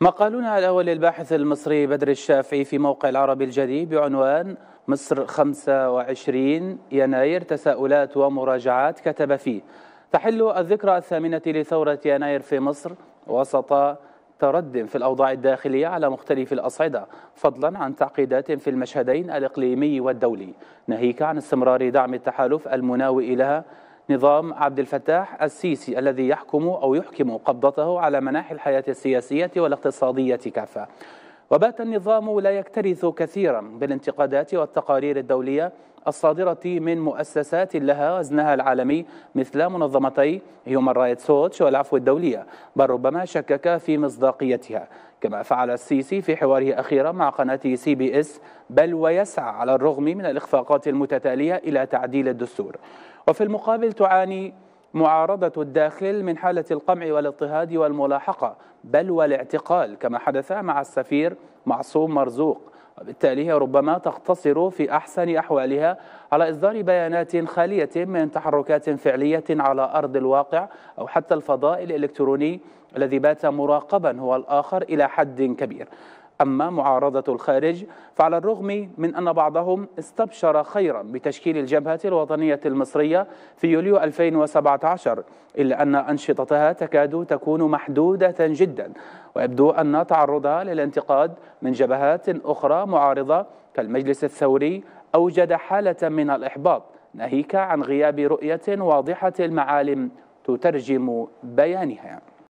مقالنا الأول للباحث المصري بدر الشافعي في موقع العربي الجديد بعنوان مصر 25 يناير تساؤلات ومراجعات كتب فيه تحل الذكرى الثامنة لثورة يناير في مصر وسط ترد في الأوضاع الداخلية على مختلف الأصعدة فضلا عن تعقيدات في المشهدين الإقليمي والدولي ناهيك عن استمرار دعم التحالف المناوئ لها نظام عبد الفتاح السيسي الذي يحكم أو يحكم قبضته على مناحي الحياة السياسية والاقتصادية كافة وبات النظام لا يكترث كثيرا بالانتقادات والتقارير الدولية الصادرة من مؤسسات لها وزنها العالمي مثل منظمتي هيومان رايتس ووتش والعفو الدولية بل ربما شكك في مصداقيتها كما فعل السيسي في حواره أخيرا مع قناة سي بي إس بل ويسعى على الرغم من الإخفاقات المتتالية إلى تعديل الدستور وفي المقابل تعاني معارضة الداخل من حالة القمع والاضطهاد والملاحقة بل والاعتقال كما حدث مع السفير معصوم مرزوق وبالتالي هي ربما تقتصر في أحسن أحوالها على إصدار بيانات خالية من تحركات فعلية على أرض الواقع أو حتى الفضاء الإلكتروني الذي بات مراقبا هو الآخر إلى حد كبير أما معارضة الخارج فعلى الرغم من أن بعضهم استبشر خيرا بتشكيل الجبهة الوطنية المصرية في يوليو 2017 إلا أن أنشطتها تكاد تكون محدودة جدا ويبدو أن تعرضها للانتقاد من جبهات أخرى معارضة كالمجلس الثوري أوجد حالة من الإحباط ناهيك عن غياب رؤية واضحة المعالم تترجم بيانها